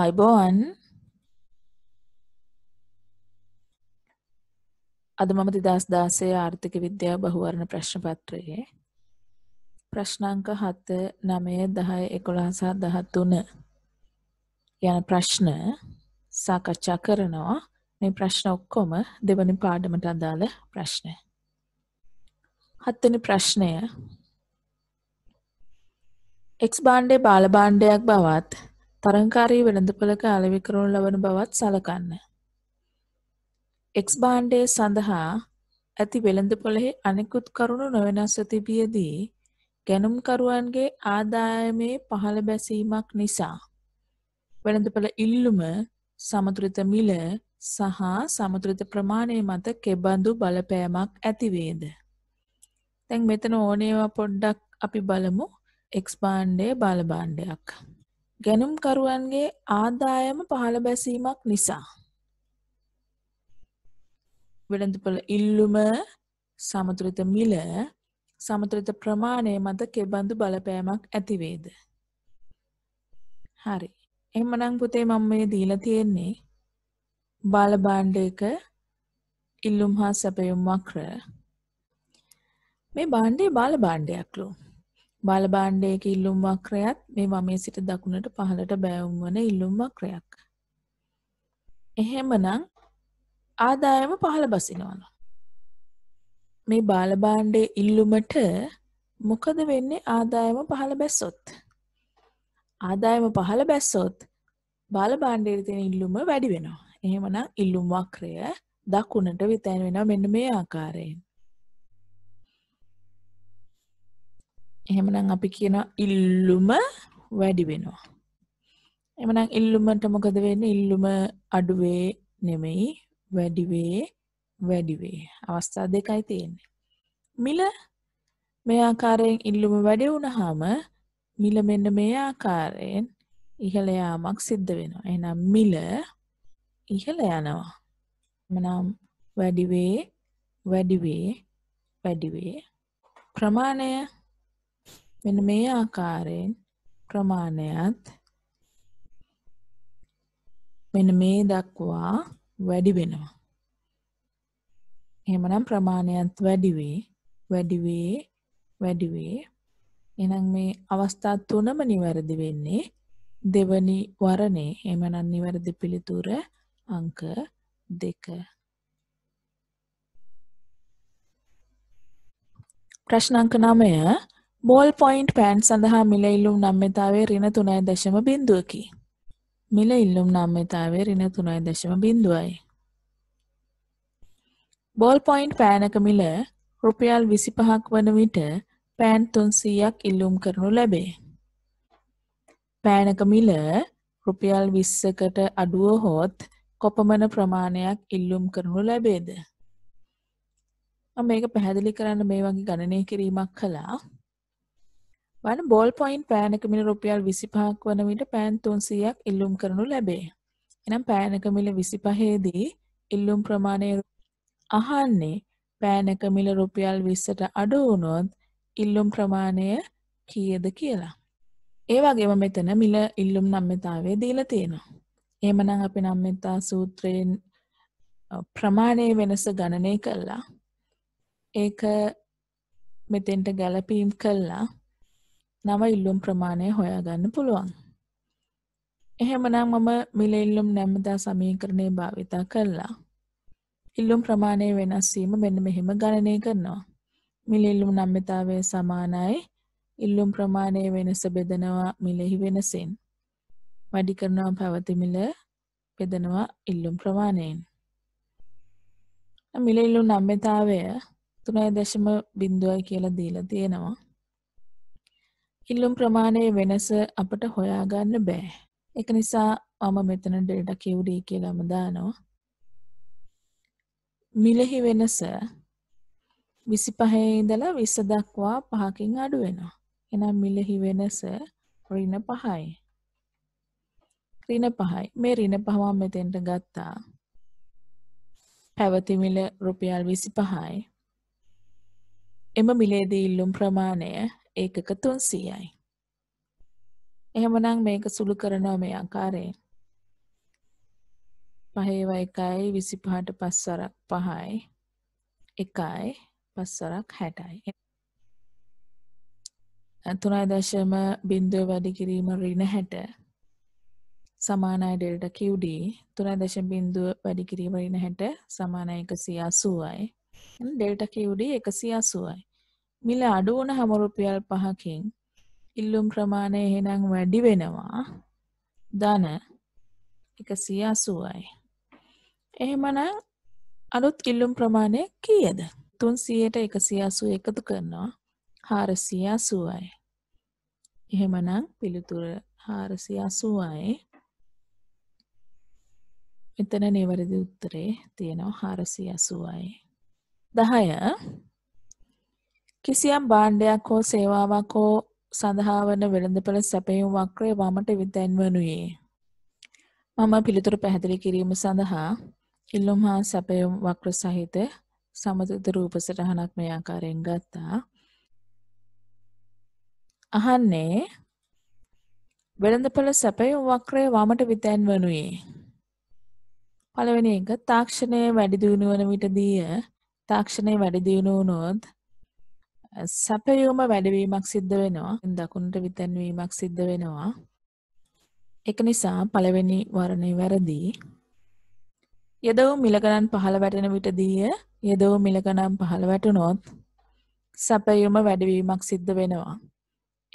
අයිබෝන් අද මම දෙදස් දාසේ ආර්ථික විද්‍යා බහුවරණ ප්‍රශ්න පත්‍රයේ ප්‍රශ්නංක හත නමය දහය එකොළහසා දහත්තුන යන ප්‍රශ්න සාකච්ඡා කරනවා මේ ප්‍රශ්න ඔක්කොම දෙවනි පාඩමට අදාළ ප්‍රශ්නය. හත්වනි ප්‍රශ්නය එක්ස් බාණ්ඩේ බාල බාණ්ඩයක් බවත් තරංකාරී වෙළඳපොළක අලෙවි කරනු ලබන බවත් සලකන්න. එක්ස් බාණ්ඩයේ සඳහා ඇති වෙළඳපොළෙහි අනෙකුත් කරුණු නොවෙනස් තිබියදී ගැනුම්කරුවන්ගේ ආදායමේ පහළ බැසීමක් නිසා. වෙළඳපළ ඉල්ලුම සමතුරිත මිල සහ සමතුරිත ප්‍රමාණය මත කෙබඳු බලපෑමක් ඇතිවේද. තැන් මෙතන ඕනේවා පොඩ්ඩක් අපි බලමු එක්ස්බාන්්ඩය බලබාණ්ඩයක්. ගැනුම්කරුවන්ගේ ආදායම පහළ බැසීමක් නිසා. වෙළඳපොළ ඉල්ලුම සමතුලිත මිල සමතුලිත ප්‍රමාණය මත කෙබඳු බලපෑමක් ඇතිවේද. හරි. එහමනං පුතේ මම මේ දීලා තියෙන්නේ බාලභාණ්ඩයක ඉල්ලුම් හා සැපයුම් වක්‍ර මේ බාණ්ඩේ බාලභාණ්ඩයක්ලු බලභාණ්ඩයක ඉල්ලුම් වක්‍රයත් මේ වමේ සිට දකුණට පහළට බෑවුම් වන ඉල්ලුම් වක්‍රයක්. එහෙමනම් ආදායම පහළ බසිනවන. මේ බාලභාණ්ඩේ ඉල්ලුමට මොකද වෙන්නේ ආදායම පහළ බැස්සොත්. ආදායම පහළ බැස්සොත් බාලභාණ්ඩයට තියෙන ඉල්ලුම වැඩි වෙනවා. එහෙමනම් ඉල්ලුම් වක්‍රය දකුණට විතැන් වෙනවා මෙන්න මේ ආකාරයෙන්. එහෙමනම් අපි කියන ඉල්ලුම වැඩි වෙනවා. එමනම් ඉල්ලුමට මොකද වෙන්නේ? ඉල්ලුම අඩුවේ නෙමෙයි වැඩිවේ වැඩිවේ. අවස්ථා දෙකයි තියෙන්නේ. මිල මේ ආකාරයෙන් ඉල්ලුම වැඩි වුණාම මිල මෙන්න මේ ආකාරයෙන් ඉහළ යාමක් සිද්ධ වෙනවා. එහෙනම් මිල ඉහළ යනවා. එමනම් වැඩිවේ වැඩිවේ වැඩිවේ ප්‍රමාණය මෙන්න මේ ආකාරයෙන් ප්‍රමාණයත් මෙන්න මේ දක්වා වැඩි වෙනවා. එහෙමනම් ප්‍රමාණයත් වැඩි වේ වැඩි වේ වැඩි වේ එහෙනම් මේ අවස්ථා තුනම නිවැරදි වෙන්නේ දෙවනි වරණේ එහෙමනම් නිවැරදි පිළිතුර අංක 2 ප්‍රශ්න අංක 9 බෝල් පොයින්ට් පෑන්් සඳහා මිල ඉල්ලුම් නම්මතාවේ රින තුනයි දශම බින්දුවකි. මිල ඉල්ලුම් නම්මතාවේ රින තුනයි දශම බින්දුවයි. බෝල් පොයින්ට් පෑනක මිල රුපියල් විසි පහක් වන විට පෑන් තුන්සීයක් ඉල්ලුම් කරනු ලැබේ. පෑනක මිල රුපියල් විස්සකට අඩුව හෝත් කොපමන ප්‍රමාණයක් ඉල්ලුම් කරනු ලැබේද. මේක පැහැදිලි කරන්න මේ වගේ ගණනය කිරීමක් කලා වන බෝල් පොයින් පෑනක මිල රුපියල් විසිපහක් වන විට පෑන් තුන්සියක් ඉල්ලුම් කරනු ලැබේ. එනම් පෑනක මිල විසිපහේදී ඉල්ලුම් ප්‍රමාණය අහන්නේ පෑනක මිල රුපියල් විස්සට අඩු වුණොත් ඉල්ලුම් ප්‍රමාණය කියද කියලා. ඒ වගේම මෙතන මිල ඉල්ලුම් නම්මතාවේ දීලා තියෙනවා. එහෙමනම් අපි නම්මතා සූත්‍රයෙන් ප්‍රමාණය වෙනස ගණනය කළා. ඒක මෙතෙන්ට ගැලපීම් කළා නව ඉල්ලුම් ප්‍රමාණය හොයාගන්න පුළුවන්. එහෙමනම් මම මිල ඉල්ලුම් නැම්මදා සමීකරණය භාවිතා කරලා. ඉල්ලුම් ප්‍රමාණය වෙනස්වීම මෙන්න මෙහෙම ගණනය කරනවා. මිල ඉල්ලුම් නම්්‍යතාවය සමානයි ඉල්ලුම් ප්‍රමාණය වෙනස බෙදනවා මිලෙහි වෙනසෙන්. වැඩි කරනවා පැවතිමිල බෙදනවා ඉල්ලුම් ප්‍රමාණයෙන්. මිල ඉල්ලුම් නම්්‍යතාවය තුනයි දශම බින්දුවයි කියලා දීලා තියෙනවා. ඉල්ලුම් ප්‍රමාණයේ වෙනස අපට හොයාගන්න බෑ. එක නිසා මම මෙතන ඩෙල්ට කිව්ඩී කියලාම දානවා. මිලෙහි වෙනස විසි පහේ ඉඳලා විස්ස දක්වා පහකින් අඩු වෙනවා. එනම් මිලෙහි වෙනස රින පහයි. රින පහයි මේ රින පහවම් මෙතෙන්ට ගත්තා. පැවතිමිල රුපියල් විසි පහයි. එම මිලේදී ඉල්ලුම් ප්‍රමාණය ඒකක තුන්සීයයි. එහෙමනම් මේක සුළු කරනවා මේ අකාරයෙන්. පහේව එකයි විසි පහට පස්සරක් පහයි එකයි පස්සරක් හැටයි. තුනයි දශම බින්දුව වැඩි කිරීම රින හැට සමානයි ඩෙල්ට කිව්ඩ තුනයි දශ බින්දුව වැඩි කිරීම රින හැට සමානය එක සිය අසුවයි ඩෙල්ට කිව්ඩ එක සිය අසුවයි මිල අඩු වුණ හැම රුපියල් පහකින් ඉල්ලුම් ප්‍රමාණය එහෙනම් වැඩි වෙනවා ධන එකසිය අසුවයි. එහෙමන අලුත් ඉල්ලුම් ප්‍රමාණය කියද තුන් සියයට එකසිය අසු එකතු කරනවා හාරසිය අසුවයි. එහෙමනම් පිළිතුර හාරසිය අසුවයි එතන නිවරදි උත්තරේ තියෙනවා හාරසිය අසුවයි. දහය කිසියම් බාණ්ඩයක් හෝ සේවාවක් හෝ සඳහා වන වෙළඳපළ සැපයුම් වක්‍රය වමට විතැන්වනුයේ. මම පිළිතුරු පැහැදිලි කිරීම සඳහා ඉල්ලුම් හා සැපයුම් වක්‍ර සහිත සමතුත රූප සටහනක් මේ ආකාරයෙන් ගත්තා. අහන්නේ වෙළඳපළ සැපයුම් වක්‍රය වමට විතැන් වනුයේ. පළවෙනි එක තාක්ෂණය වැඩි දියුණු වන විටදීය තාක්ෂණය වැඩි දියුණු වුණොත් සැපයුම වැඩවීමක් සිද්ධ වෙනවා දකුණට විතැන්වීමක් සිද්ධ වෙනවා එක නිසා පළවෙනි වරණය වැරදී යදව මිලකනන් පහළ වැටෙන විටදීය යදව මිලකනම් පහළ වැටුනොත් සැපයුම වැඩවීමක් සිද්ධ වෙනවා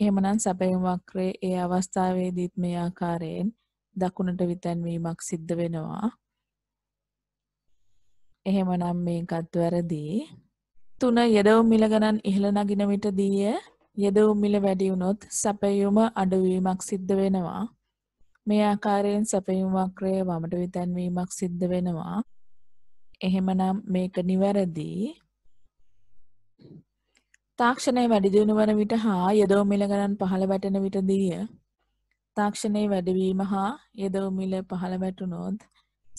එහෙමනම් සැපයුමක්‍රේ ඒ අවස්ථාවේදීත් මේ ආකාරයෙන් දකුණට විතැන්වීමක් සිද්ධ වෙනවා එහෙමනම් මේකත් වැරදී තුන යෙදවුම් මිල ගණන් ඉහළ නගින විට දීය යෙදවුම් මිල වැඩිවුණොත් සැපයුම අඩුවීමක් සිද්ධ වෙනවා. මේ ආකාරයෙන් සැපයුම් වක්‍රය වමට විතැන්වීමක් සිද්ධ වෙනවා. එහෙමනම් මේක නිවැරදි. තාක්ෂණය වැඩිදියුණු වන විට හා යෙදවුම් මිල ගණන් පහළ වැටෙන විට දීය. තාක්ෂණය වැඩවීම හා යෙදවුම් මිල පහළ වැටුණොත්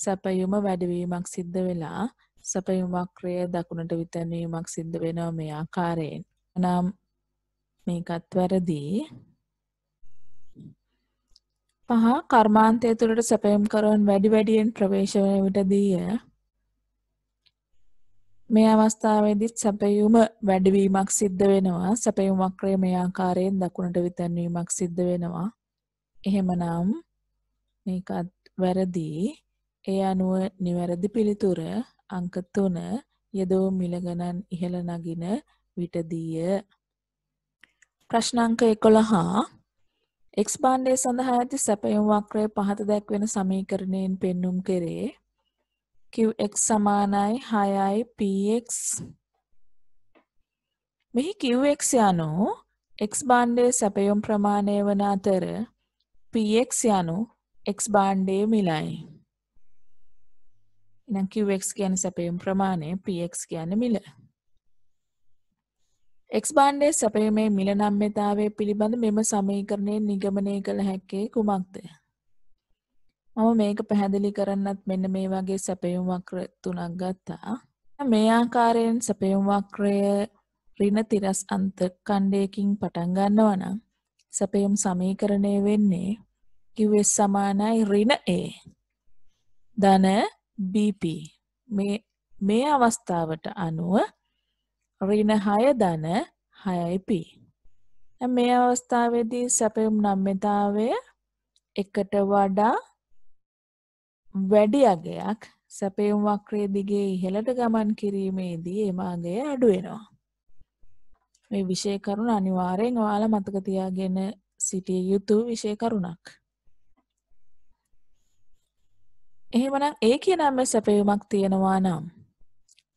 සැපයුම වැඩවීමක් සිද්ධ වෙලා සැපයුමක්‍රය දකුණට විතැනීමක් සිද්ධ වෙනවා මේ ආකාරයෙන්. නම් මේකත් වැරදී. පහ කර්මාන්තය තුළට සැපයම් කරවන් වැඩි වැඩියෙන් ප්‍රවේශවය විටදීය. මේ අවස්ථාවේදිත් සැපයුම වැඩවීමක් සිද්ධ වෙනවා සැපයුමක්‍රය මේ ආකාරයෙන් දකුණට විතැන්වීමක් සිද්ධ වෙනවා. එහෙමනම් මේකත් වැරදී ඒ අනුව නිවැරදි පිළිතුර අංක 3 යදෝ මිල ගණන් ඉහළ නගින විටදීය ප්‍රශ්න අංක 11 x භාණ්ඩය සඳහා ඇති සැපයුම් වක්‍රය පහත දැක්වෙන සමීකරණයෙන් පෙන්눔 කෙරේ qx සමානයි 6යි px මෙහි qx යනු x භාණ්ඩයේ සැපයුම් ප්‍රමාණය වන අතර px යනු x භාණ්ඩයේ මිලයි ඉනම් Qx ගැන සැපයුම් ප්‍රමාණය Px ගැන මිල. එක් බාන්්ඩේ සැපයුමේ මිල නම්්‍යතාවේ පිළිබඳ මෙම සමීකරණය නිගමනය කළ හැක්කේ කුමක්ද. මම මේක පැහැදිලි කරන්නත් මෙන්න මේ වගේ සැපයුම් වක්‍ර තුනක් ගත්තා. මේ ආකාරයෙන් සැපයුම් වක්‍රය රින තිරස් අන්ත කණ්ඩයකින් පටන් ගන්නවනම් සැපයුම් සමීකරණය වෙන්නේ කිවෙස් සමානයි රින ඒ. ධන BP මේ අවස්ථාවට අනුව රින හය දන හයයිP. මේ අවස්ථාවේදී සැපයුම් නම්මතාවය එකට වඩා වැඩි අගයක් සැපයුම් වක්‍රේ දිගේ ඉහළට ගමන් කිරීමේදී එමාගේ අඩුවෙනවා. මේ විෂය කරුණ අනිවාරයෙන් ඔයාල මතක තියාගෙන සිටිය යුතු විෂය කරුණක්. එහෙමනම් ඒ කියනම සැපයුමක් තියෙනවා නම්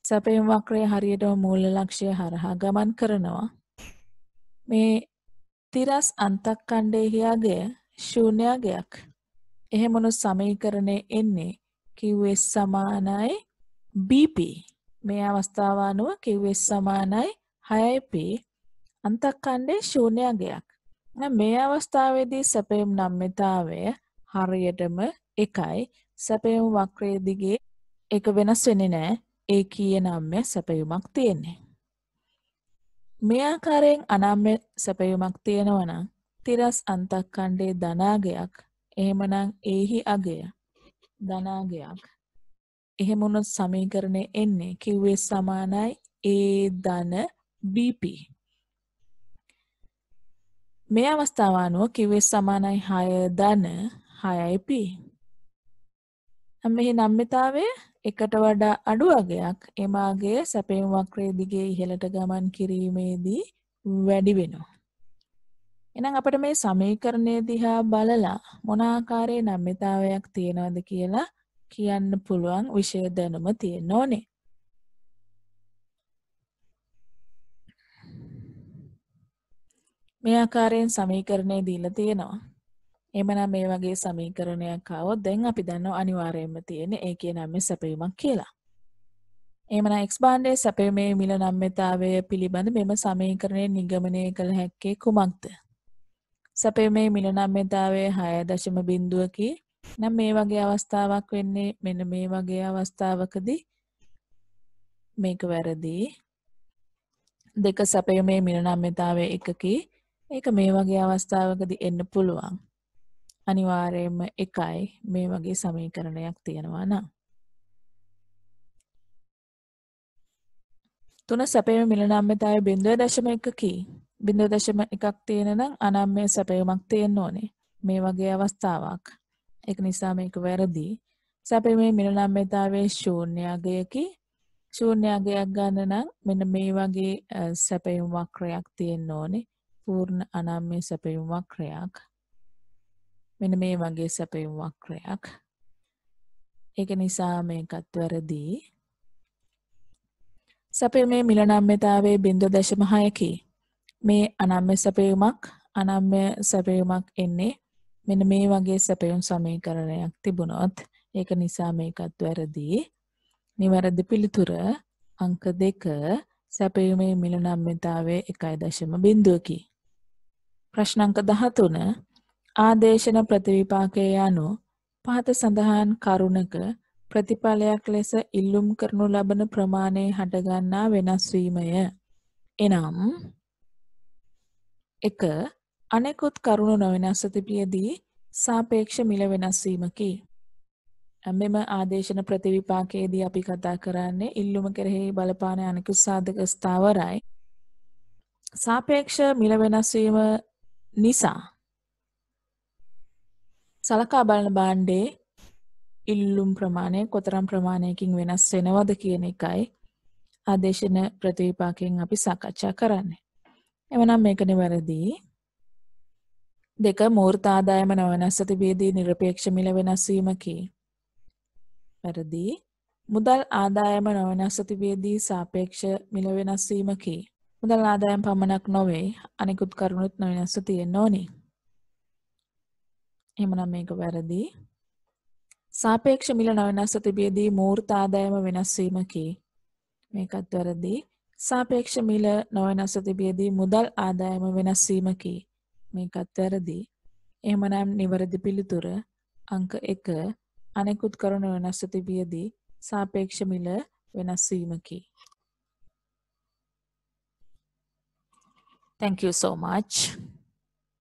සැපයුම් වක්‍රය හරියටම මූල ලක්ෂ්‍යය හරහා ගමන් කරනවා. මේ තිරස් අන්තක්කණ්ඩයෙහි අගය ශූන්‍යagයක්. එහෙමනු සමීකරණය එන්නේ කිව්වේ සමානයි BP. මේ අවස්ථාව අනුව කිව්වේ සමානයි 6P අන්තක්කණ්ඩේ ශූන්‍යagයක්. මේ අවස්ථාවේදී සැපයුම් නම්මිතාවය හරියටම එකයි සැපයුම් වක්‍රය දිගේ එක වෙනස් වෙන්නේ නෑ ඒ කිය නම්ය සැපයුමක් තියෙන්නේ. මේ ආකාරයෙන් අනම්ය සැපයුමක් තියෙනවනම් තිරස් අන්තක් කණ්ඩේ ධනාගයක් එහෙමනම් ඒහි අගය ධනාගයක් එහෙමුණොත් සමීකරණය එන්නේ කිව්වේ සමානයි ඒ ධන BP. මේ අවස්ථාව අනුව කිව්වේ සමානයි 6 ධන 6p. මෙහි නම්මිතාවේ එකට වඩා අඩු අගයක් එමාගේ සැපෙන් වක්‍රේ දිගේ ඉහළට ගමන් කිරීමේදී වැඩි වෙනවා. එනම් අපට මේ සමීකරණය දිහා බලලා මොනාකාරයේ නම්මිතාවයක් තියෙනවද කියලා කියන්න පුළුවන් විෂය දැනුම තියෙන ඕනේ. මේ ආකාරයෙන් සමීකරණය දීලා තියෙනවා. එමනම් මේ වගේ සමීකරණයක් කාවොත් දැන් අපි දන්න අනිවාරයෙන්ම තියෙන ඒ කිය නම්ම සැපයුමක් කියලා. එමන එක්ස්බාන්්ඩේ සැපයමේ මිල නම්මතාවය පිළිබඳ මෙම සමීකරණය නිගමනය කළ හැක්කේ කුමක්ද. සැපයමේ මිල නම්මතාවේ හය දශම බින්දුවකි නම් මේ වගේ අවස්ථාවක් වෙන්නේ මෙන මේ වගේ අවස්ථාවකදී මේක වැරදිී දෙක සැපයමේ මිල නම්මතාවේ එකකි ඒක මේ වගේ අවස්ථාවකදී එන්න පුළුවන්. අනිවාරයෙන්ම එකයි මේ වගේ සමීකරණයක් තියෙනවා නම්. තුන සැපයම මිලනම්මතාය බිඳුව දශම එකකී බිඳුව දශම එකක් තියෙන නම් අනම්මය සැපයුමක් තියෙන්න්න ඕනේ මේ වගේ අවස්ථාවක් එක නිසා මේක වැරදිී සැපමේ මිලනම්මතාවේ ශූන්‍යගයකි ශූන්‍යගයක් ගන්න නම් මෙන මේ වගේ සැපයුමක් ක්‍රයක් තියෙන්න්න ඕනේ පූර්ණ අනම්මය සැපයුමක් ක්‍රයක් මෙන්න මේ වගේ සැපයුම් වක්‍රයක්. ඒක නිසා මේකත් වැරදී. සැපයුමේ මිල නම්්‍යතාවේ බිඳු දශමහයකි. මේ අනම්්‍ය සැපයුමක් අනම්්‍ය සැපයුමක් එන්නේ මෙන මේ වගේ සැපයුම් සමීකරණයක් තිබුණොත් ඒක නිසා මේකත් වැරදී. නිවැරදි පිළිතුර අංක දෙක සැපයුමේ මිල නම්්‍යතාවේ එකයි දශම බින්දුවකි. ප්‍රශ්නංක දහතුන ආදේශන ප්‍රතිවිපාකය යනු පහත සඳහන් කරුණක ප්‍රතිඵලයක් ලෙස ඉල්ලුම් කරනු ලබන ප්‍රමාණය හටගන්නා වෙනස් වීමය. එනම් එක අනෙකුත් කරුණු නොවෙනස් තිබියදී සාපේක්ෂ මිල වෙනස් වීමකි. මෙම ආදේශන ප්‍රතිවිපාකයේදී අපි කතා කරන්නේ ඉල්ලුම කෙරෙහි බලපාන අනෙකුත් සාධක ස්ථාවරයි. සාපේක්ෂ මිල වෙනස් වීම නිසා සලකා බලන බාණ්ඩේ ඉල්ලුම් ප්‍රමාණය කොතරම් ප්‍රමාණයකින් වෙනස් වෙනවද කියන එකයි ආදේශන ප්‍රතිවිපාකයෙන් අපි සාකච්ඡා කරන්නේ. එවනම් මේකනේ වැරදි. දෙක මූර්ත ආදායම නොවෙනස් ඇතිබේදී নিরপেক্ষ මිල වෙනස් වීමකි. වැරදි. මුදල් ආදායම නොවෙනස් ඇතිබේදී සාපේක්ෂ මිල වෙනස් වීමකි. මුදල් ආදායම් පමණක් නොවේ අනිකුත් කරුණුත් නොවෙනස්ව තියෙන්න ඕනේ. එමනම් මේක වැරදි. සාපේක්ෂ මිල නොවෙනස්ව තිබියදී මූර්ත ආදායම වෙනස්වීමකි. මේකත් වැරදි. සාපේක්ෂ මිල නොවෙනස්ව තිබියදී මුදල් ආදායම වෙනස්වීමකි. මේකත් වැරදි. එහමනම් නිවැරදි පිළිතුර අංක 1 අනෙකුත් කරුණු වෙනස්ව තිබියදී සාපේක්ෂ මිල වෙනස්වීමකි. Thank you so much.